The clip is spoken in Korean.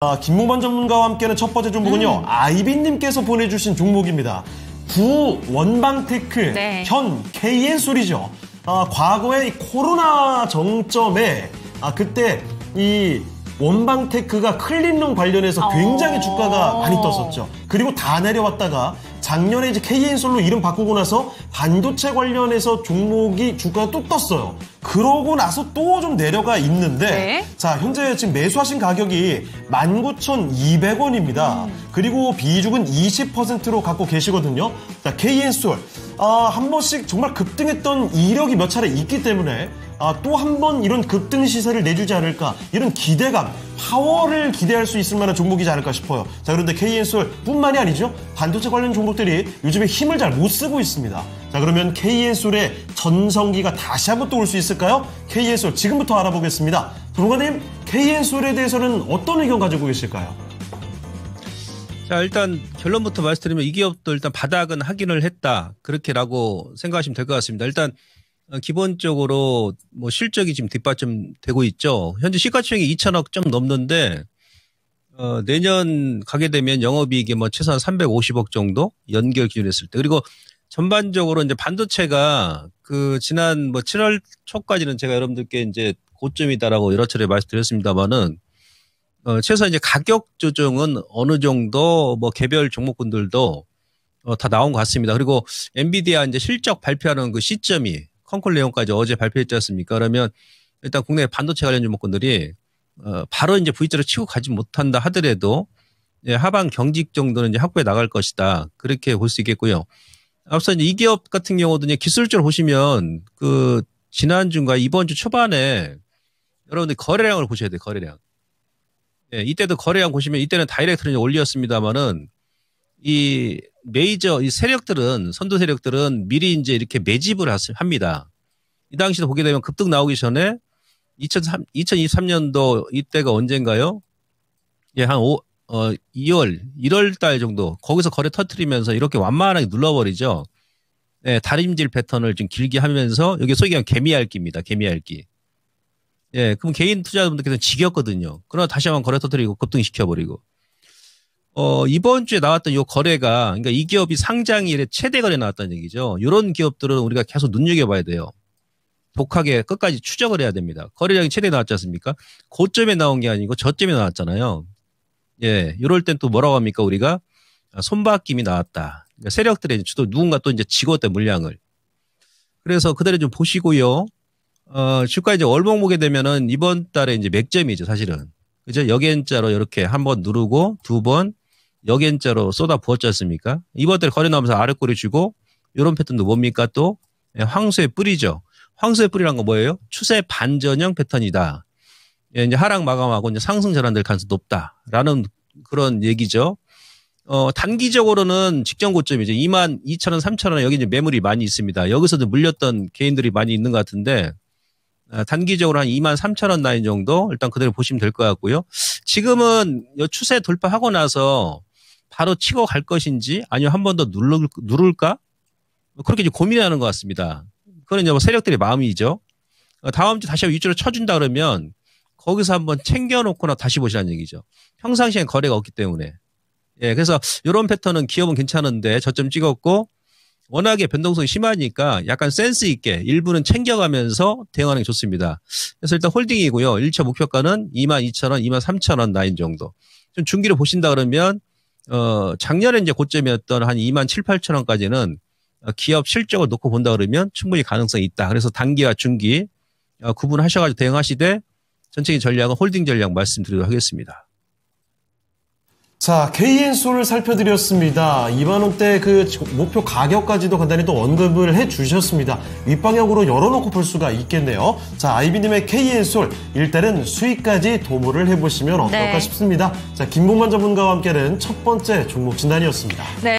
아, 김문반 전문가와 함께하는 첫 번째 종목은요. 음. 아이비님께서 보내주신 종목입니다. 구 원방 테크 네. 현 KN 술이죠 아, 과거의 코로나 정점에 아, 그때 이 원방테크가 클린룸 관련해서 굉장히 어. 주가가 많이 떴었죠. 그리고 다 내려왔다가 작년에 이제 KN솔로 이름 바꾸고 나서 반도체 관련해서 종목이 주가가 또 떴어요. 그러고 나서 또 좀 내려가 있는데 네. 자 현재 지금 매수하신 가격이 19,200원입니다. 음. 그리고 비중은 20%로 갖고 계시거든요. 자 KN솔 아, 한 번씩 정말 급등했던 이력이 몇 차례 있기 때문에 아, 또 한 번 이런 급등 시세를 내주지 않을까 이런 기대감 파워를 기대할 수 있을 만한 종목이지 않을까 싶어요. 자 그런데 KN솔뿐만이 아니죠. 반도체 관련 종목들이 요즘에 힘을 잘 못 쓰고 있습니다. 자 그러면 KN솔의 전성기가 다시 한번 또 올 수 있을까요? KN솔 지금부터 알아보겠습니다. 도로가님 KN솔에 대해서는 어떤 의견 가지고 계실까요? 자 일단 결론부터 말씀드리면 이 기업도 일단 바닥은 확인을 했다 그렇게라고 생각하시면 될 것 같습니다. 일단 어, 기본적으로 뭐 실적이 지금 뒷받침 되고 있죠. 현재 시가총액이 2천억 좀 넘는데 어, 내년 가게 되면 영업이익이 뭐 최소한 350억 정도 연결 기준했을 때 그리고 전반적으로 이제 반도체가 그 지난 뭐 7월 초까지는 제가 여러분들께 이제 고점이다라고 여러 차례 말씀드렸습니다만은 어, 최소한 이제 가격 조정은 어느 정도 뭐 개별 종목군들도 어, 다 나온 것 같습니다. 그리고 엔비디아 이제 실적 발표하는 그 시점이 컨콜 내용까지 어제 발표했지 않습니까? 그러면 일단 국내 반도체 관련 주목권들이 어, 바로 이제 V자로 치고 가지 못한다 하더라도 예, 하반 경직 정도는 이제 확보해 나갈 것이다. 그렇게 볼 수 있겠고요. 앞서 이제 이 기업 같은 경우도 이제 기술적으로 보시면 그 지난주인가 이번 주 초반에 여러분들 거래량을 보셔야 돼요. 거래량. 예, 이때도 거래량 보시면 이때는 다이렉트로 올렸습니다만은 이 메이저 이 세력들은 선두 세력들은 미리 이제 이렇게 매집을 합니다. 이 당시도 보게 되면 급등 나오기 전에 2003, 2023년도 이때가 언젠가요? 예, 한 5, 어, 2월, 1월 달 정도 거기서 거래 터트리면서 이렇게 완만하게 눌러버리죠. 예, 다림질 패턴을 좀 길게 하면서 여기 소위 그냥 개미알기입니다. 개미알기. 예, 그럼 개인 투자자분들께서 지겼거든요. 그러나 다시 한번 거래 터트리고 급등시켜버리고. 어, 이번 주에 나왔던 요 거래가, 그러니까 이 기업이 상장일에 최대 거래 나왔다는 얘기죠. 이런 기업들은 우리가 계속 눈여겨봐야 돼요. 독하게 끝까지 추적을 해야 됩니다. 거래량이 최대 나왔지 않습니까? 고점에 나온 게 아니고 저점에 나왔잖아요. 예, 이럴 땐 또 뭐라고 합니까? 우리가 아, 손바뀜이 나왔다. 그러니까 세력들의 주도 누군가 또 이제 직었던 물량을. 그래서 그대로 좀 보시고요. 어, 주가 이제 월봉 보게 되면은 이번 달에 이제 맥점이죠, 사실은. 그죠? 여겐자로 이렇게 한번 누르고 두 번, 여겐자로 쏟아 부었지 않습니까? 이번들 거리 나면서아래꼬리쥐고요런 패턴도 뭡니까 또 예, 황소의 뿌리죠. 황소의 뿌리란 건 뭐예요? 추세 반전형 패턴이다. 예, 이제 하락 마감하고 이제 상승 전환될 가능성이 높다라는 그런 얘기죠. 어, 단기적으로는 직전 고점이죠. 2만 2천 원, 3천 원 여기 이제 매물이 많이 있습니다. 여기서도 물렸던 개인들이 많이 있는 것 같은데 아, 단기적으로 한 2만 3천 원 라인 정도 일단 그대로 보시면 될 것 같고요. 지금은 추세 돌파하고 나서 바로 치고 갈 것인지 아니면 한 번 더 누를, 까 뭐 그렇게 이제 고민하는 것 같습니다. 그건 이제 뭐 세력들의 마음이죠. 어, 다음 주 다시 한번 위주로 쳐준다 그러면 거기서 한 번 챙겨놓거나 다시 보시라는 얘기죠. 평상시엔 거래가 없기 때문에. 예, 그래서 이런 패턴은 기업은 괜찮은데 저점 찍었고 워낙에 변동성이 심하니까 약간 센스 있게 일부는 챙겨가면서 대응하는 게 좋습니다. 그래서 일단 홀딩이고요. 1차 목표가는 22,000원, 23,000원 나인 정도. 좀 중기를 보신다 그러면 어, 작년에 이제 고점이었던 한 2만 7, 8천 원까지는 어, 기업 실적을 놓고 본다 그러면 충분히 가능성이 있다. 그래서 단기와 중기 어, 구분하셔가지고 대응하시되 전체적인 전략은 홀딩 전략 말씀드리도록 하겠습니다. 자, KN소를 살펴드렸습니다. 2만원대 그 목표 가격까지도 간단히 또 언급을 해주셨습니다. 윗방향으로 열어놓고 볼 수가 있겠네요. 자, 아이비님의 KN솔, 일단은 수익까지 도모를 해보시면 어떨까 네. 싶습니다. 자, 김봉만 전문가와 함께하는 첫 번째 종목 진단이었습니다. 네.